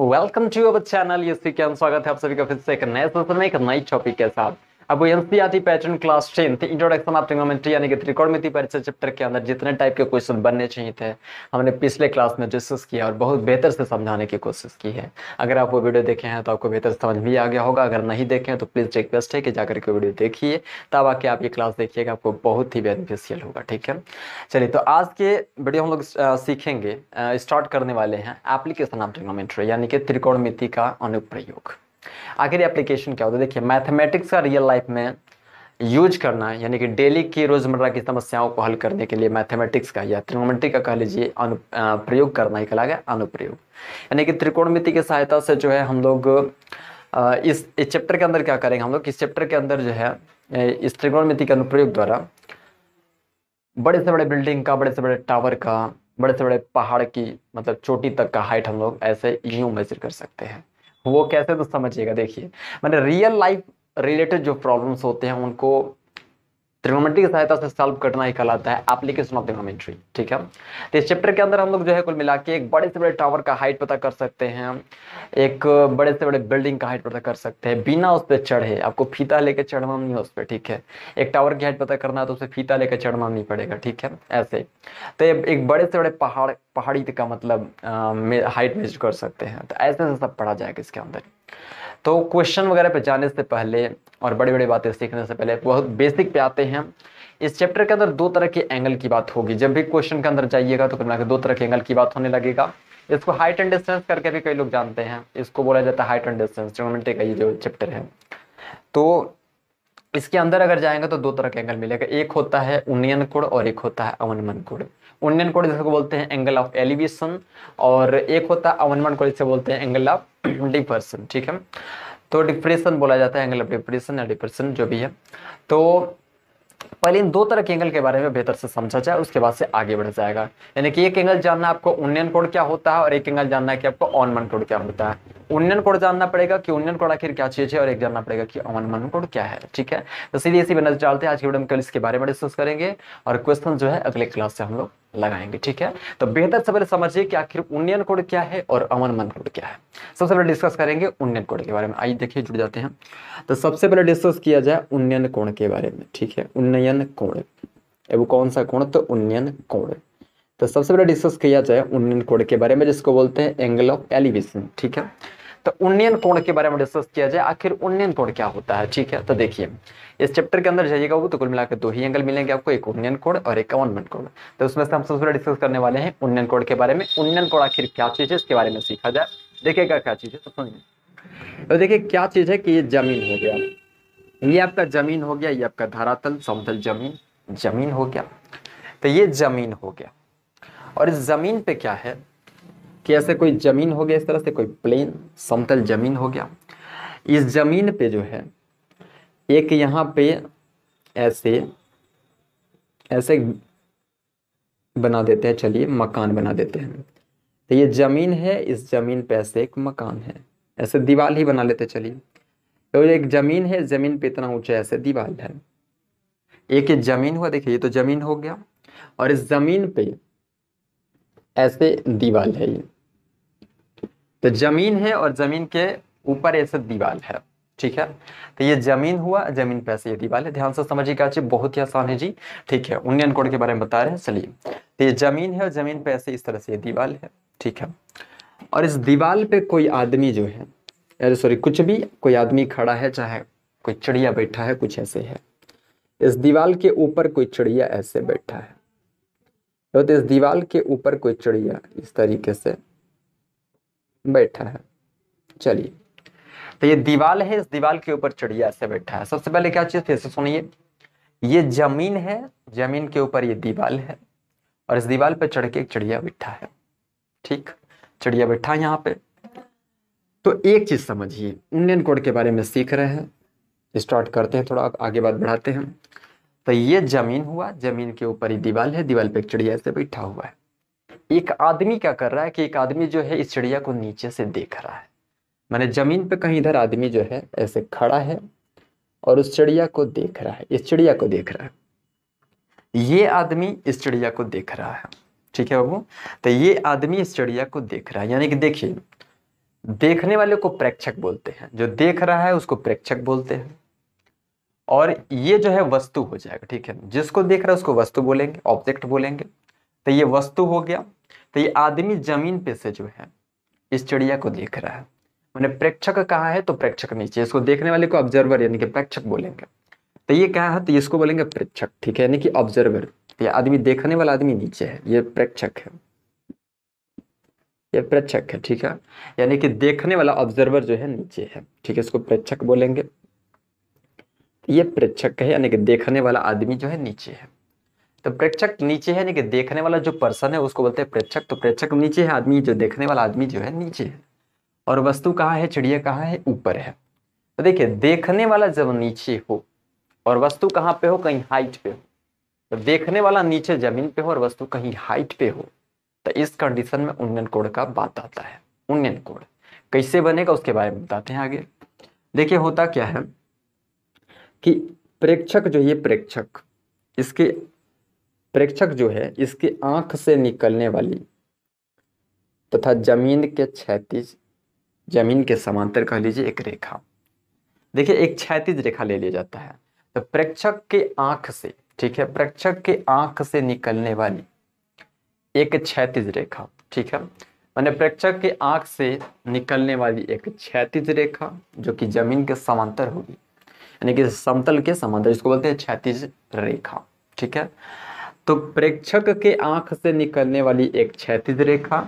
welcome to our channel स्वागत है आप सभी का फिर से एक नए सत्र में एक नई टॉपिक के साथ अब NCR pattern class ten introduction of trigonometry यानी कि त्रिकोणमिति परिचय चैप्टर के अंदर जितने टाइप के क्वेश्चन बनने चाहिए थे हमने पिछले क्लास में डिस्कस किया और बहुत बेहतर से समझाने की कोशिश की है अगर आप वो वीडियो देखे हैं तो आपको बेहतर समझ भी आ गया होगा अगर नहीं देखे हैं तो प्लीज़ रिक्वेस्ट है कि जाकर के वीडियो देखिए तब आके आप ये क्लास देखिएगा आपको बहुत ही बेनिफिशियल होगा ठीक है चलिए तो आज के वीडियो हम लोग सीखेंगे स्टार्ट करने वाले हैं एप्लीकेशन ऑफ ट्रिग्नोमेट्री यानी कि त्रिकोण का अनुप्रयोग आखिर एप्लीकेशन क्या होता है देखिए मैथमेटिक्स का रियल लाइफ में यूज करना है यानी कि डेली की रोज़मर्रा की समस्याओं को हल करने के लिए मैथमेटिक्स का या त्रिकोणमिति का कह लीजिए अनु प्रयोग करना ही कहला गया अनुप्रयोग यानी कि त्रिकोणमिति की सहायता से जो है हम लोग इस इस चैप्टर के अंदर क्या करेंगे हम लोग इस चैप्टर के अंदर जो है इस त्रिकोणमिति के अनुप्रयोग द्वारा बड़े से बड़े बिल्डिंग का बड़े से बड़े टावर का बड़े से बड़े पहाड़ की मतलब चोटी तक का हाइट हम लोग ऐसे यूँ मेजर कर सकते हैं वो कैसे तो समझिएगा देखिए मैंने रियल लाइफ रिलेटेड जो प्रॉब्लम्स होते हैं उनको ट्रिग्नोमेट्री की सहायता से सॉल्व करना ही कहलाता है एप्लीकेशन ऑफ ट्रिग्नोमेट्री ठीक है तो इस चैप्टर के अंदर हम लोग जो है कुल मिला के एक बड़े से बड़े टावर का हाइट पता कर सकते हैं एक बड़े से बड़े बिल्डिंग का हाइट पता कर सकते हैं बिना उस पर चढ़े आपको फीता लेके चढ़ना नहीं है उस पर ठीक है एक टावर की हाइट पता करना है तो उसे फीता लेकर चढ़ना नहीं पड़ेगा ठीक है ऐसे तो एक बड़े से बड़े पहाड़ पहाड़ी का मतलब हाइट मेजर कर सकते हैं तो ऐसे सब पढ़ा जाएगा इसके अंदर तो क्वेश्चन वगैरह पहचानने से पहले और बड़ी बड़ी बातें सीखने से पहले बहुत बेसिक पे आते हैं इस चैप्टर के अंदर दो तरह के एंगल की बात होगी जब भी क्वेश्चन के अंदर जाइएगा तो कहीं दो तरह के एंगल की बात होने लगेगा इसको हाइट एंड डिस्टेंस करके भी कई लोग जानते हैं इसको बोला जाता है हाइट एंड डिस्टेंस का ये जो चैप्टर है तो इसके अंदर अगर जाएंगे तो दो तरह के एंगल मिलेगा एक होता है उन्नयन कोण और एक होता है अवनमन कोण उन्नयन कोण जिसको बोलते हैं एंगल ऑफ एलिवेशन और एक होता है अवनमन कोण जिसे बोलते हैं एंगल ऑफ डिपर्सन ठीक है तो डिप्रेशन बोला जाता है एंगल ऑफ डिप्रेशन या डिप्रेशन जो भी है तो पहले इन दो तरह के एंगल के बारे में बेहतर से समझा जाए उसके बाद से आगे बढ़ जाएगा यानी कि एक एंगल जानना आपको उन्नयन कोड क्या होता है और एक एंगल जानना है कि आपको ऑनमन कोड क्या होता है उन्नयन कोड जानना पड़ेगा कि उन्नयन कोड आखिर क्या चीज है और एक जानना पड़ेगा कि ऑनमन कोड क्या है ठीक है तो सीधे इसी में नजर डालते हैं आज की वीडियो में कल इसके बारे में डिस्कस करेंगे और क्वेश्चन जो है अगले क्लास से हम लोग लगाएंगे ठीक है तो बेहतर से पहले समझिए कि आखिर उन्नयन कोड क्या है और अमनमन कोड क्या है सबसे पहले डिस्कस करेंगे उन्नयन कोड के बारे में आइए देखिए जुड़ जाते हैं तो सबसे पहले डिस्कस किया जाए उन्नयन कोड के बारे में ठीक है उन्नयन उन्नयन कोण एवं कौन सा कोण तो उन्नयन कोण तो सबसे पहले डिस्कस किया जाए उन्नयन कोण के बारे में जिसको बोलते हैं एंगल ऑफ एलिवेशन ठीक है तो उन्नयन कोण के बारे में डिस्कस किया जाए आखिर उन्नयन कोण क्या होता है ठीक है तो देखिए इस चैप्टर के अंदर जाइएगा वो तो कुल मिलाकर दो ही एंगल मिलेंगे आपको एक उन्नयन कोण और एक कवनमेंट कोण तो उसमें से हम सबसे पहले डिस्कस करने वाले हैं उन्नयन कोण के बारे में उन्नयन कोण आखिर क्या चीज़ है इसके बारे में सीखा जाए देखिएगा क्या चीज़ है तो सुनिए तो देखिए क्या चीज़ है कि ये जमीन हो गया ये आपका जमीन हो गया ये आपका धरातल समतल जमीन जमीन हो गया तो ये जमीन हो गया और इस जमीन पे क्या है कि ऐसे कोई जमीन हो गया इस तरह से कोई प्लेन समतल जमीन हो गया इस जमीन पे जो है एक यहाँ पे ऐसे ऐसे बना देते हैं चलिए मकान बना देते हैं तो ये जमीन है इस जमीन पे ऐसे एक मकान है ऐसे दीवार ही बना लेते चलिए तो एक जमीन है जमीन पे इतना ऊंचा ऐसे दीवार है एक ये जमीन हुआ देखिए ये तो जमीन हो गया और इस जमीन पे ऐसे दीवार है ये तो जमीन है और जमीन के ऊपर ऐसे दीवार है ठीक है तो ये जमीन हुआ जमीन पे ऐसे ये दीवार है ध्यान से समझिएगा जी बहुत ही आसान है जी ठीक है उन्नयन कोड के बारे में बता रहे हैं चलिए तो ये जमीन है और जमीन पे ऐसे इस तरह से ये दीवार है ठीक है और इस दीवार पे कोई आदमी जो है अरे सॉरी कुछ भी कोई आदमी खड़ा है चाहे कोई चिड़िया बैठा है कुछ ऐसे है इस दीवाल के ऊपर कोई चिड़िया ऐसे बैठा है तो इस दीवाल के ऊपर कोई चिड़िया इस तरीके से बैठा है चलिए तो ये दीवाल है इस दीवाल के ऊपर चिड़िया ऐसे बैठा है सबसे पहले क्या चीज फिर से सुनिए ये जमीन है जमीन के ऊपर ये दीवाल है और इस दीवाल पर चढ़ के एक चिड़िया बैठा है ठीक चिड़िया बैठा है यहाँ पे तो एक चीज़ समझिए इंडियन कोड के बारे में सीख रहे हैं स्टार्ट करते हैं थोड़ा आगे बात बढ़ाते हैं तो ये जमीन हुआ जमीन के ऊपर ही दीवाल है दीवाल पे चिड़िया से बैठा हुआ है एक आदमी क्या कर रहा है कि एक आदमी जो है इस चिड़िया को नीचे से देख रहा है माने जमीन पे कहीं इधर आदमी जो है ऐसे खड़ा है और उस चिड़िया को देख रहा है इस चिड़िया को देख रहा है ये आदमी इस चिड़िया को देख रहा है ठीक है बाबू तो ये आदमी इस चिड़िया को देख रहा है यानी कि देखिए देखने वाले को प्रेक्षक बोलते हैं जो देख रहा है उसको प्रेक्षक बोलते हैं और ये जो है वस्तु हो जाएगा ठीक है जिसको देख रहा है उसको वस्तु बोलेंगे ऑब्जेक्ट बोलेंगे तो ये वस्तु हो गया तो ये आदमी जमीन पे से जो है इस चिड़िया को देख रहा है मैंने प्रेक्षक कहा है तो प्रेक्षक नीचे इसको देखने वाले को ऑब्जर्वर यानी कि प्रेक्षक बोलेंगे तो ये क्या है तो इसको बोलेंगे प्रेक्षक ठीक है यानी कि ऑब्जर्वर तो ये आदमी देखने वाला आदमी नीचे है ये प्रेक्षक है ये प्रेक्षक है ठीक है यानी कि देखने वाला ऑब्जर्वर जो है नीचे है ठीक है इसको प्रेक्षक बोलेंगे ये प्रेक्षक है यानी कि देखने वाला आदमी जो है नीचे है तो प्रेक्षक नीचे है यानी कि देखने वाला जो पर्सन है उसको बोलते हैं प्रेक्षक तो प्रेक्षक नीचे है आदमी जो देखने वाला आदमी जो है नीचे है और वस्तु कहाँ है चिड़िया कहाँ है ऊपर है तो देखिए देखने वाला जब नीचे हो और वस्तु कहाँ पे हो कहीं हाइट पे हो तो देखने वाला नीचे जमीन पे हो और वस्तु कहीं हाइट पे हो तो इस कंडीशन में उन्नयन कोड का बात आता है उन्नयन कोड कैसे बनेगा उसके बारे में बताते हैं आगे देखिए होता क्या है कि प्रेक्षक जो ये प्रेक्षक इसके प्रेक्षक जो है इसके आंख से निकलने वाली तथा जमीन के क्षैतिज जमीन के समांतर कह लीजिए एक रेखा देखिए एक क्षैतिज रेखा ले लिया जाता है तो प्रेक्षक के आंख से ठीक है प्रेक्षक के आंख से निकलने वाली एक क्षैतिज रेखा ठीक है मैंने प्रेक्षक के आंख से निकलने वाली एक क्षैतिज रेखा जो कि जमीन के समांतर होगी यानी कि समतल के समांतर इसको बोलते हैं क्षैतिज रेखा ठीक है तो प्रेक्षक के आंख से निकलने वाली एक क्षैतिज रेखा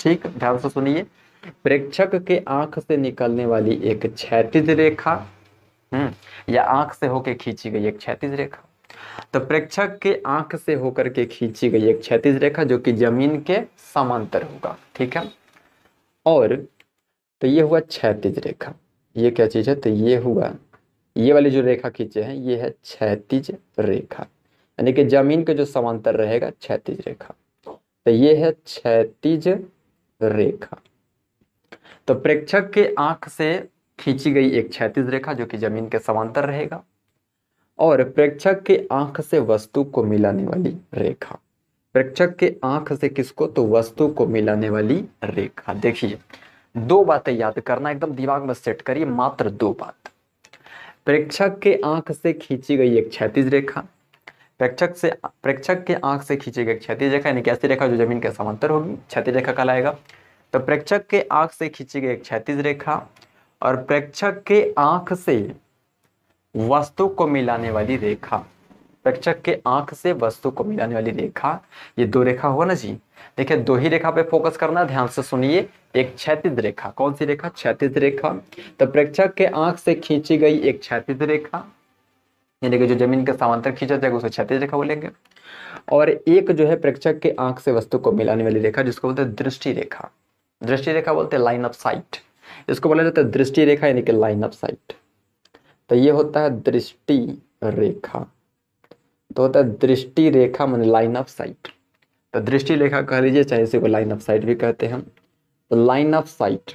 ठीक ध्यान से सुनिए प्रेक्षक के आंख से निकलने वाली एक क्षैतिज रेखा हम्म या आंख से होके खींची गई एक क्षैतिज रेखा तो प्रेक्षक के आंख से होकर के खींची गई एक क्षतिज रेखा जो कि जमीन के समांतर होगा ठीक है और तो ये हुआ क्षतिज रेखा ये क्या चीज़ है तो ये हुआ ये वाली जो रेखा खींचे हैं ये है क्षतिज रेखा यानी कि जमीन के जो समांतर रहेगा क्षतिज रेखा तो ये है क्षतिज रेखा तो प्रेक्षक के आंख से खींची गई एक क्षतिज रेखा जो कि जमीन के समांतर रहेगा और प्रेक्षक के आंख से वस्तु को मिलाने वाली रेखा प्रेक्षक के आंख से किसको तो वस्तु को मिलाने वाली रेखा देखिए दो बातें याद करना एकदम दिमाग में सेट करिए मात्र दो बात प्रेक्षक के आंख से खींची गई एक क्षैतिज रेखा प्रेक्षक से प्रेक्षक के आंख से खींची गई क्षैतिज रेखा यानी कैसी रेखा जो जमीन के समांतर होगी क्षैतिज रेखा कहलाएगा तो प्रेक्षक के आंख से खींची गई एक क्षैतिज रेखा और प्रेक्षक के आंख से वस्तु को मिलाने वाली रेखा प्रेक्षक के आंख से वस्तु को मिलाने वाली रेखा ये दो रेखा होगा ना जी देखिए दो ही रेखा पे फोकस करना ध्यान से सुनिए एक क्षैतिज रेखा कौन सी रेखा क्षैतिज रेखा तो प्रेक्षक के आंख से खींची गई एक क्षैतिज रेखा यानी कि जो जमीन के समांतर खींचा जाएगा उसे क्षैतिज रेखा बोलेंगे और एक जो है प्रेक्षक के आंख से वस्तु को मिलाने वाली रेखा जिसको बोलते हैं दृष्टि रेखा दृष्टि रेखा बोलते हैं लाइन ऑफ साइट इसको बोला जाता है दृष्टि रेखा यानी कि लाइन ऑफ साइट तो ये होता है दृष्टि रेखा तो होता है दृष्टि रेखा मान लाइन ऑफ साइट तो दृष्टि रेखा कह लीजिए चाहे इसी को लाइन ऑफ साइट भी कहते हैं तो लाइन ऑफ साइट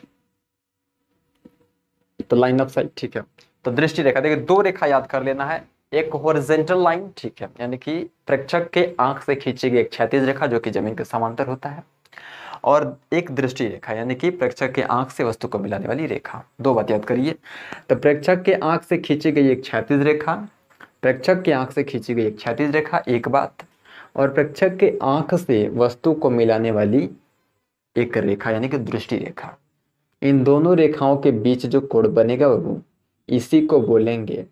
तो लाइन ऑफ साइट ठीक है तो दृष्टि रेखा देखिए दो रेखा याद कर लेना है एक हॉरिजेंटल लाइन ठीक है यानी कि प्रेक्षक के आंख से खींची गई एक क्षैतिज रेखा जो कि जमीन के समांतर होता है और एक दृष्टि रेखा यानी कि प्रेक्षक के आंख से वस्तु को मिलाने वाली रेखा दो बात याद करिए तो प्रेक्षक के आंख से खींची गई एक क्षैतिज रेखा प्रेक्षक की आंख से खींची गई एक क्षैतिज रेखा एक बात और प्रेक्षक के आंख से वस्तु को मिलाने वाली एक रेखा यानी कि दृष्टि रेखा इन दोनों रेखाओं के बीच जो कोण बनेगा वो इसी को बोलेंगे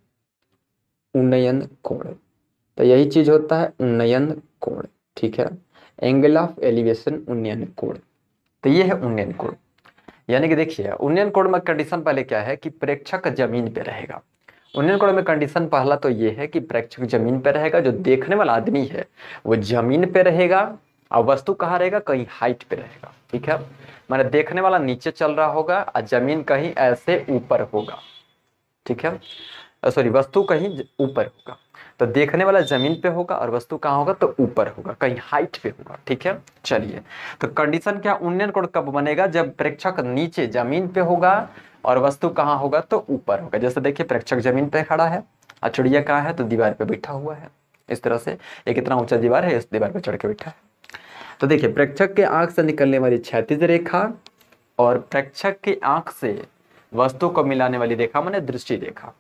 उन्नयन कोण तो यही चीज होता है उन्नयन कोण ठीक है एंगल ऑफ एलिवेशन उन्नयन कोण तो ये है उन्नयन कोण यानी कि देखिए उन्नयन कोण में कंडीशन पहले क्या है कि प्रेक्षक जमीन पर रहेगा उन्नयन कोण में कंडीशन पहला तो ये है कि प्रेक्षक जमीन पर रहेगा जो देखने वाला आदमी है वो जमीन पर रहेगा और वस्तु कहाँ रहेगा कहीं हाइट पर रहेगा ठीक है माने देखने वाला नीचे चल रहा होगा और जमीन कहीं ऐसे ऊपर होगा ठीक है सॉरी वस्तु कहीं ऊपर होगा तो देखने वाला जमीन पे होगा और वस्तु कहाँ होगा तो ऊपर होगा कहीं हाइट पे होगा ठीक है चलिए तो कंडीशन क्या उन्नयन कोण कब बनेगा जब प्रेक्षक नीचे जमीन पे होगा और वस्तु कहाँ होगा तो ऊपर होगा जैसे देखिए प्रेक्षक जमीन पे खड़ा है और चिड़िया कहाँ है तो दीवार पे बैठा हुआ है इस तरह से एक इतना ऊंचा दीवार है इस दीवार पे चढ़ के बैठा है तो देखिए प्रेक्षक के आंख से निकलने वाली क्षैतिज रेखा और प्रेक्षक के आंख से वस्तु को मिलाने वाली रेखा मैंने दृष्टि रेखा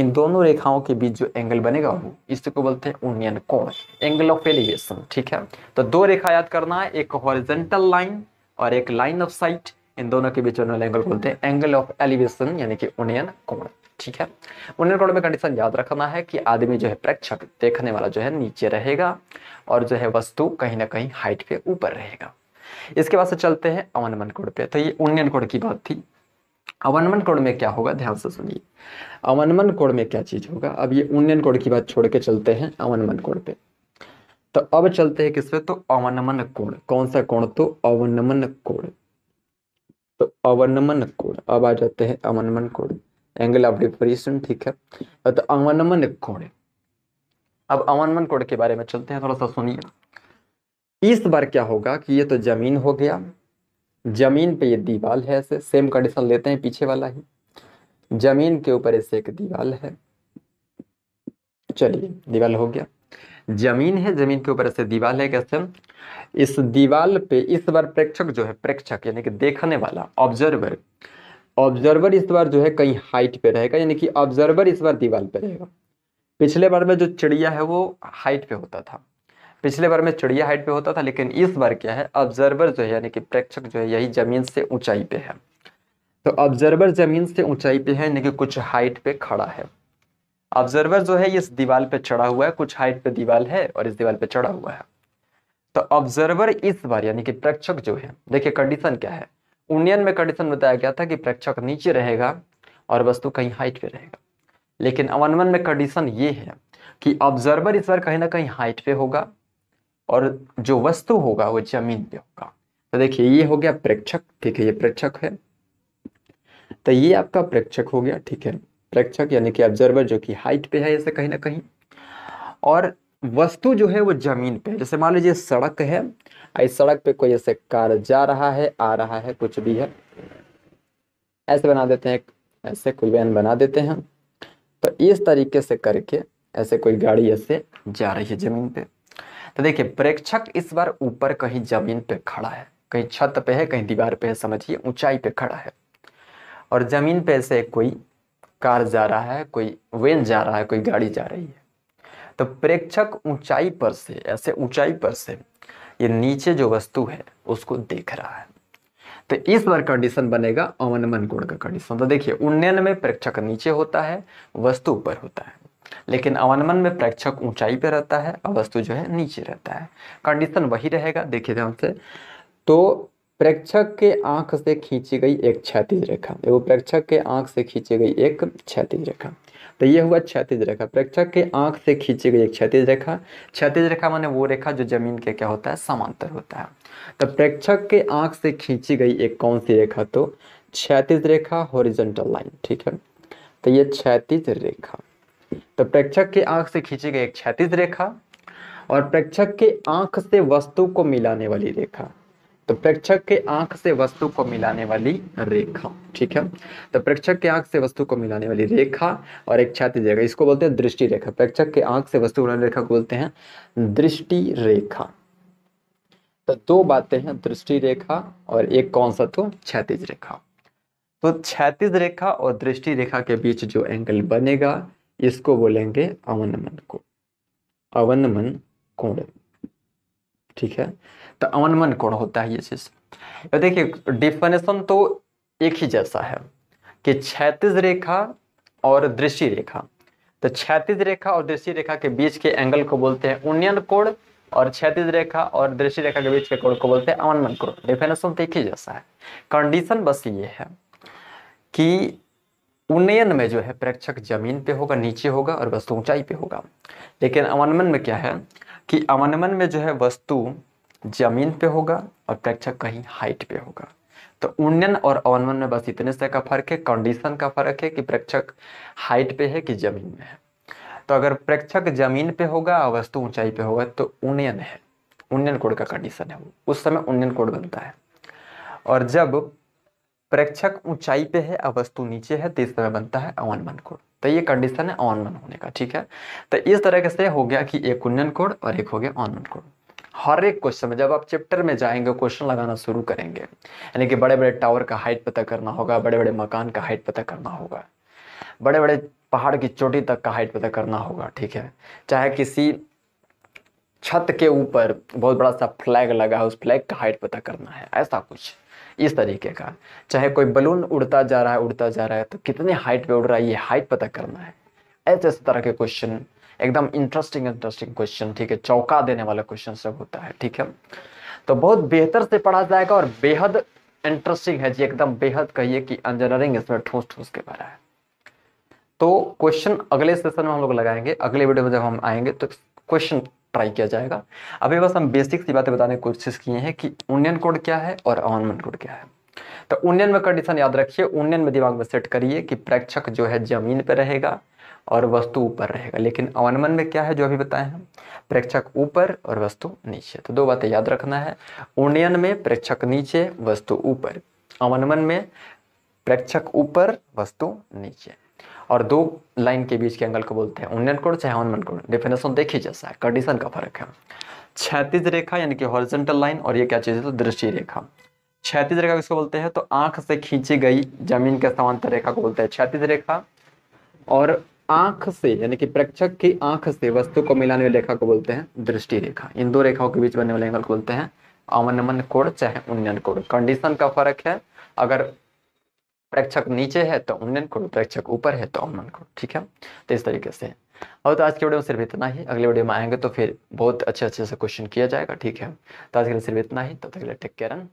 इन दोनों रेखाओं के बीच जो एंगल बनेगा वो इसको बोलते हैं उन्नियन कोण एंगल ऑफ एलिवेशन ठीक है तो दो रेखा याद करना है एक हॉरिजेंटल लाइन और एक लाइन ऑफ साइट इन दोनों के बीच वाले एंगल बोलते हैं एंगल ऑफ एलिवेशन यानी कि उन्नयन कोण ठीक है उन्नयन कोण में कंडीशन याद रखना है कि आदमी जो है प्रेक्षक देखने वाला जो है नीचे रहेगा और जो है वस्तु कहीं ना कहीं हाइट पे ऊपर रहेगा इसके बाद से चलते हैं अवनमन कोण पे तो ये उन्नयन कोण की बात थी अवनमन कोड में क्या होगा ध्यान से सुनिए अवनमन कोड में क्या चीज़ होगा अब ये उन्नयन कोड की बात छोड़ के चलते हैं अवनमन कोड पे तो अब चलते हैं किस पे तो अवनमन कोण कौन सा कोण तो अवनमन कोण तो अवनमन कोण अब आ जाते हैं अवनमन कोण एंगल ऑफ डिप्रेशन ठीक है तो अवनमन कोण अब अवनमन कोड के बारे में चलते हैं थोड़ा सा सुनिए इस बार क्या होगा कि ये तो जमीन हो गया जमीन पे ये दीवाल है ऐसे सेम कंडीशन लेते हैं पीछे वाला ही जमीन के ऊपर ऐसे एक दीवाल है चलिए दीवाल हो गया जमीन है जमीन के ऊपर ऐसे दीवाल है कैसे इस दीवाल पे इस बार प्रेक्षक जो है प्रेक्षक यानी कि देखने वाला ऑब्जर्वर ऑब्जर्वर इस बार जो है कहीं हाइट पे रहेगा यानी कि ऑब्जर्वर इस बार दीवाल पे रहेगा पिछले बार में जो चिड़िया है वो हाइट पे होता था पिछले बार में चिड़िया हाइट पे होता था लेकिन इस बार क्या है ऑब्जर्वर जो है यानी कि प्रेक्षक जो है यही जमीन से ऊंचाई पे है तो ऑब्जर्वर जमीन से ऊंचाई पे है यानी कि कुछ हाइट पे खड़ा है ऑब्जर्वर जो है इस दीवार पे चढ़ा हुआ है कुछ हाइट पे दीवार है और इस दीवार पे चढ़ा हुआ है तो ऑब्जर्वर इस बार यानी कि प्रेक्षक जो है देखिए कंडीशन क्या है उन्नयन में कंडीशन बताया गया था कि प्रेक्षक नीचे रहेगा और वस्तु कहीं हाइट पे रहेगा लेकिन अवनमन में कंडीशन ये है कि ऑब्जर्वर इस बार कहीं ना कहीं हाइट पे होगा और जो वस्तु होगा वो जमीन पे होगा तो देखिए ये हो गया प्रेक्षक ठीक है ये प्रेक्षक है तो ये आपका प्रेक्षक हो गया ठीक है प्रेक्षक यानी कि ऑब्जर्वर जो कि हाइट पे है ऐसे कहीं ना कहीं और वस्तु जो है वो जमीन पे जैसे मान लीजिए सड़क है इस सड़क पे कोई ऐसे कार जा रहा है आ रहा है कुछ भी है ऐसे बना देते हैं ऐसे कोई वैन बना देते हैं तो इस तरीके से करके ऐसे कोई गाड़ी ऐसे जा रही है जमीन पे तो देखिए प्रेक्षक इस बार ऊपर कहीं जमीन पे खड़ा है कहीं छत पे है कहीं दीवार पे है समझिए ऊंचाई पे खड़ा है और जमीन पे से कोई कार जा रहा है कोई वेन जा रहा है कोई गाड़ी जा रही है तो प्रेक्षक ऊंचाई पर से ऐसे ऊंचाई पर से ये नीचे जो वस्तु है उसको देख रहा है तो इस बार कंडीशन बनेगा अवनमन गुण का कंडीशन तो देखिए उन्नयन में प्रेक्षक नीचे होता है वस्तु ऊपर होता है लेकिन अवनमन में प्रेक्षक ऊंचाई पर रहता है और वस्तु जो है नीचे रहता है कंडीशन वही रहेगा देखिए ध्यान से तो प्रेक्षक के आंख से खींची गई एक क्षैतिज रेखा एवं प्रेक्षक के आंख से खींची गई एक क्षैतिज रेखा तो ये हुआ क्षैतिज रेखा प्रेक्षक के आंख से खींची गई एक क्षैतिज रेखा क्षैतिज रेखा माने वो रेखा जो जमीन के क्या होता है समांतर होता है तो प्रेक्षक के आंख से खींची गई एक कौन सी रेखा तो क्षैतिज रेखा होरिजेंटल लाइन ठीक है तो ये क्षैतिज रेखा तो प्रेक्षक की आंख से खींची गई एक क्षैतिज रेखा और प्रेक्षक की आंख से वस्तु को मिलाने वाली रेखा तो प्रेक्षक के आंख से वस्तु को मिलाने वाली रेखा ठीक है तो प्रेक्षक के आंख से वस्तु को मिलाने वाली रेखा और एक क्षैतिज रेखा इसको बोलते हैं दृष्टि रेखा प्रेक्षक के आंख से वस्तु मिलाने रेखा को बोलते हैं दृष्टि रेखा तो दो बातें हैं दृष्टि रेखा और एक कौन सा तो क्षैतिज रेखा तो क्षैतिज रेखा और दृष्टि रेखा के बीच जो एंगल बनेगा इसको बोलेंगे अवनमन को अवनमन कोण ठीक है तो अवनमन कोण होता है ये चीज देखिए डिफिनेशन तो एक ही जैसा है कि क्षैतिज रेखा और दृष्टि रेखा तो क्षैतिज रेखा और दृष्टि रेखा के बीच के एंगल को बोलते हैं उन्नयन कोण और क्षैतिज रेखा और दृष्टि रेखा के बीच के कोण को बोलते हैं अवनमन कोण डिफिनेशन तो एक ही जैसा है कंडीशन बस ये है कि उन्नयन में जो है प्रेक्षक जमीन पे होगा नीचे होगा और वस्तु ऊंचाई पे होगा लेकिन अवनमन में क्या है कि अवनमन में जो है वस्तु जमीन पे होगा और प्रेक्षक कहीं हाइट पे होगा तो उन्नयन और अवनमन में बस इतने से का फर्क है कंडीशन का फर्क है कि प्रेक्षक हाइट पे है कि जमीन में है तो अगर प्रेक्षक जमीन पे होगा और वस्तु ऊंचाई पे होगा तो उन्नयन है उन्नयन कोड का कंडीशन है उस समय उन्नयन कोड बनता है और जब प्रेक्षक ऊंचाई पे है और वस्तु नीचे है तो इस तरह बनता है अवन मन कोण तो ये कंडीशन है अवन मन होने का ठीक है तो इस तरह से हो गया कि एक कुंजन कोण और एक हो गया ऑन मन कोड हर एक क्वेश्चन में जब आप चैप्टर में जाएंगे क्वेश्चन लगाना शुरू करेंगे यानी कि बड़े बड़े टावर का हाइट पता करना होगा बड़े बड़े मकान का हाइट पता करना होगा बड़े बड़े पहाड़ की चोटी तक का हाइट पता करना होगा ठीक है चाहे किसी छत के ऊपर बहुत बड़ा सा फ्लैग लगा है उस फ्लैग का हाइट पता करना है ऐसा कुछ इस तरीके का चाहे कोई बलून उड़ता जा रहा है उड़ता जा रहा है तो कितने हाइट पे उड़ रहा है ये हाइट पता करना है ऐसे ऐसे तरह के क्वेश्चन एकदम इंटरेस्टिंग इंटरेस्टिंग क्वेश्चन ठीक है चौका देने वाला क्वेश्चन सब होता है ठीक है तो बहुत बेहतर से पढ़ा जाएगा और बेहद इंटरेस्टिंग है जी एकदम बेहद कहिए कि इंजीनियरिंग इसमें ठोस ठोस के बारा है तो क्वेश्चन अगले सेशन में हम लोग लगाएंगे अगले वीडियो में जब हम आएंगे तो क्वेश्चन ट्राई किया जाएगा अभी बस हम बेसिक सी बातें बताने की कोशिश किए हैं कि यूनियन कोड क्या है और अवॉनमेंट कोड क्या है तो यूनियन में कंडीशन याद रखिए यूनियन में दिमाग में सेट करिए कि प्रेक्षक जो है जमीन पर रहेगा और वस्तु ऊपर रहेगा लेकिन अवनमन में क्या है जो अभी बताए हैं प्रेक्षक ऊपर और वस्तु नीचे तो दो बातें याद रखना है उन्नयन में प्रेक्षक नीचे वस्तु ऊपर अवनमन में प्रेक्षक ऊपर वस्तु नीचे और दो लाइन के बीच के एंगल को बोलते हैं उन्नयन कोण चाहे उन्मन कोण डेफिनेशन देखिए जैसा है कंडीशन का फर्क है क्षैतिज रेखा यानी कि हॉरिजेंटल लाइन और ये क्या चीज़ है तो दृष्टि रेखा क्षैतिज रेखा किसको बोलते हैं तो आंख से खींची गई जमीन के समांतर रेखा को बोलते हैं क्षैतिज रेखा और आंख से यानी कि प्रेक्षक की आंख से वस्तु को मिलाने वाली रेखा को बोलते हैं दृष्टि रेखा इन दो रेखाओं के बीच बनने वाले एंगल को बोलते हैं अवनमन कोण चाहे उन्नयन कोण कंडीशन का फर्क है अगर प्रेक्षक नीचे है तो उन्नयन करो प्रेक्षक ऊपर है तो उन्नयन करो ठीक है तो इस तरीके से और तो आज के वीडियो में सिर्फ इतना ही अगले वीडियो में आएंगे तो फिर बहुत अच्छे अच्छे से क्वेश्चन किया जाएगा ठीक है तो आज के लिए सिर्फ इतना ही तब तो तक के लिए टेक केयर एंड